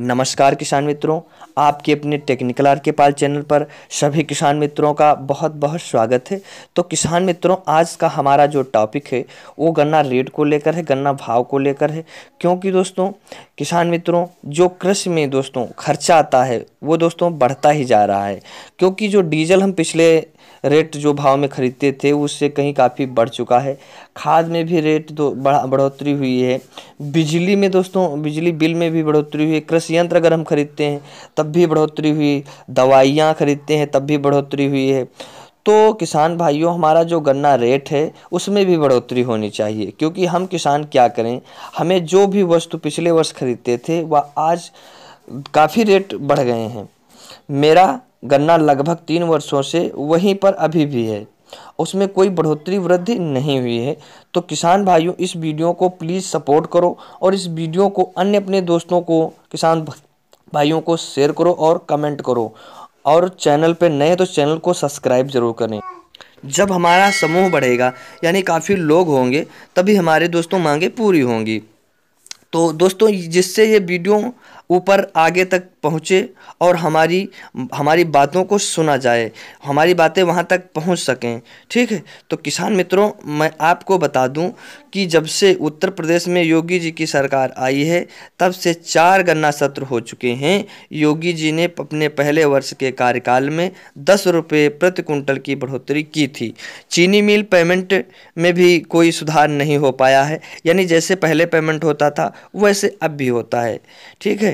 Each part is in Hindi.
नमस्कार किसान मित्रों आपके अपने टेक्निकल आर के पाल चैनल पर सभी किसान मित्रों का बहुत बहुत स्वागत है तो किसान मित्रों आज का हमारा जो टॉपिक है वो गन्ना रेट को लेकर है गन्ना भाव को लेकर है क्योंकि दोस्तों किसान मित्रों जो कृषि में दोस्तों खर्चा आता है वो दोस्तों बढ़ता ही जा रहा है क्योंकि जो डीजल हम पिछले रेट जो भाव में ख़रीदते थे उससे कहीं काफ़ी बढ़ चुका है खाद में भी रेट दो बढ़ा बढ़ोतरी हुई है बिजली में दोस्तों बिजली बिल में भी बढ़ोतरी हुई है कृषि यंत्र अगर हम खरीदते हैं तब भी बढ़ोतरी हुई दवाइयाँ खरीदते हैं तब भी बढ़ोतरी हुई है तो किसान भाइयों हमारा जो गन्ना रेट है उसमें भी बढ़ोतरी होनी चाहिए क्योंकि हम किसान क्या करें हमें जो भी वस्तु पिछले वर्ष खरीदते थे वह आज काफ़ी रेट बढ़ गए हैं मेरा गन्ना लगभग तीन वर्षों से वहीं पर अभी भी है उसमें कोई बढ़ोतरी वृद्धि नहीं हुई है तो किसान भाइयों इस वीडियो को प्लीज़ सपोर्ट करो और इस वीडियो को अन्य अपने दोस्तों को किसान भाइयों को शेयर करो और कमेंट करो और चैनल पर नए तो चैनल को सब्सक्राइब ज़रूर करें जब हमारा समूह बढ़ेगा यानी काफ़ी लोग होंगे तभी हमारे दोस्तों मांगे पूरी होंगी तो दोस्तों जिससे ये वीडियो ऊपर आगे तक पहुँचे और हमारी हमारी बातों को सुना जाए हमारी बातें वहाँ तक पहुँच सकें ठीक है तो किसान मित्रों मैं आपको बता दूं कि जब से उत्तर प्रदेश में योगी जी की सरकार आई है तब से चार गन्ना सत्र हो चुके हैं योगी जी ने अपने पहले वर्ष के कार्यकाल में दस रुपये प्रति कुंटल की बढ़ोतरी की थी चीनी मिल पेमेंट में भी कोई सुधार नहीं हो पाया है यानी जैसे पहले पेमेंट होता था वैसे अब भी होता है ठीक है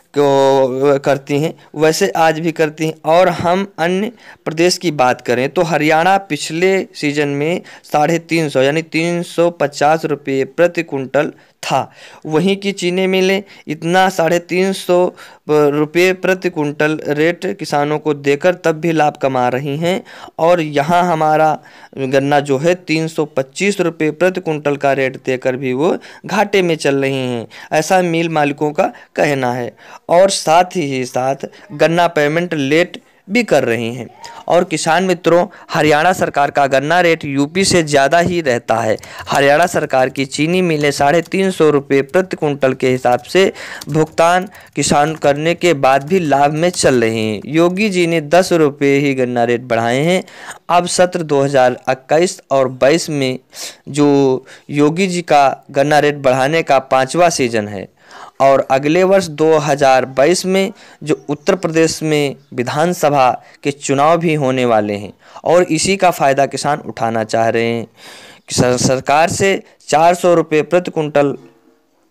को करती हैं वैसे आज भी करती हैं और हम अन्य प्रदेश की बात करें तो हरियाणा पिछले सीजन में साढ़े तीन सौ यानी तीन सौ पचास रुपये प्रति कुंटल था वहीं की चीनी मिलें इतना साढ़े तीन सौ रुपये प्रति कुंटल रेट किसानों को देकर तब भी लाभ कमा रही हैं और यहाँ हमारा गन्ना जो है तीन सौ पच्चीस रुपये प्रति कुंटल का रेट देकर भी वो घाटे में चल रही हैं ऐसा मिल मालिकों का कहना है और साथ ही साथ गन्ना पेमेंट लेट भी कर रही हैं और किसान मित्रों हरियाणा सरकार का गन्ना रेट यूपी से ज़्यादा ही रहता है हरियाणा सरकार की चीनी मिलें साढ़े तीन सौ रुपये प्रति कुंटल के हिसाब से भुगतान किसान करने के बाद भी लाभ में चल रहे हैं योगी जी ने दस रुपये ही गन्ना रेट बढ़ाए हैं अब सत्र 2021 और 22 में जो योगी जी का गन्ना रेट बढ़ाने का पाँचवा सीजन है और अगले वर्ष 2022 में जो उत्तर प्रदेश में विधानसभा के चुनाव भी होने वाले हैं और इसी का फ़ायदा किसान उठाना चाह रहे हैं सरकार से चार सौ रुपये प्रति कुंटल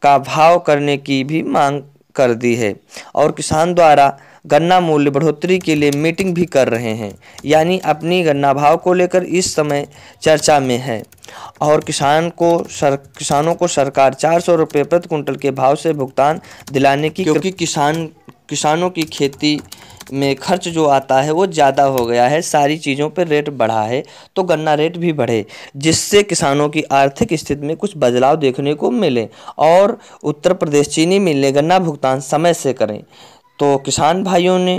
का भाव करने की भी मांग कर दी है और किसान द्वारा गन्ना मूल्य बढ़ोतरी के लिए मीटिंग भी कर रहे हैं यानी अपनी गन्ना भाव को लेकर इस समय चर्चा में है और किसान को सर किसानों को सरकार चार सौ रुपये प्रति कुंटल के भाव से भुगतान दिलाने की क्योंकि किसान किसानों की खेती में खर्च जो आता है वो ज़्यादा हो गया है सारी चीज़ों पर रेट बढ़ा है तो गन्ना रेट भी बढ़े जिससे किसानों की आर्थिक स्थिति में कुछ बदलाव देखने को मिले और उत्तर प्रदेश चीनी मिलने गन्ना भुगतान समय से करें तो किसान भाइयों ने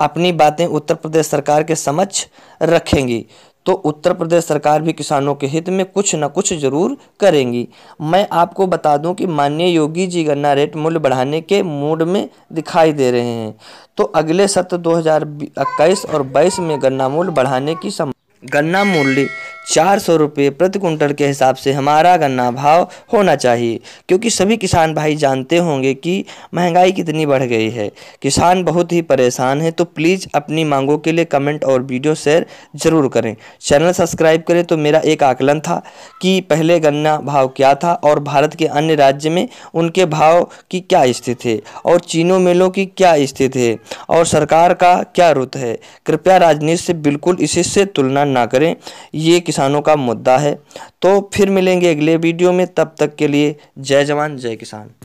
अपनी बातें उत्तर प्रदेश सरकार के समक्ष रखेंगी तो उत्तर प्रदेश सरकार भी किसानों के हित में कुछ ना कुछ जरूर करेंगी मैं आपको बता दूं कि माननीय योगी जी गन्ना रेट मूल्य बढ़ाने के मूड में दिखाई दे रहे हैं तो अगले सत्र 2021 और 22 में गन्ना मूल्य बढ़ाने की सम गन्ना मूल्य चार सौ रुपये प्रति कुंटल के हिसाब से हमारा गन्ना भाव होना चाहिए क्योंकि सभी किसान भाई जानते होंगे कि महंगाई कितनी बढ़ गई है किसान बहुत ही परेशान है तो प्लीज़ अपनी मांगों के लिए कमेंट और वीडियो शेयर ज़रूर करें चैनल सब्सक्राइब करें तो मेरा एक आकलन था कि पहले गन्ना भाव क्या था और भारत के अन्य राज्य में उनके भाव की क्या स्थिति है और चीनों मेलों की क्या स्थिति है और सरकार का क्या रुत है कृपया राजनीति से बिल्कुल इससे तुलना ना करें ये किसानों का मुद्दा है तो फिर मिलेंगे अगले वीडियो में तब तक के लिए जय जवान जय किसान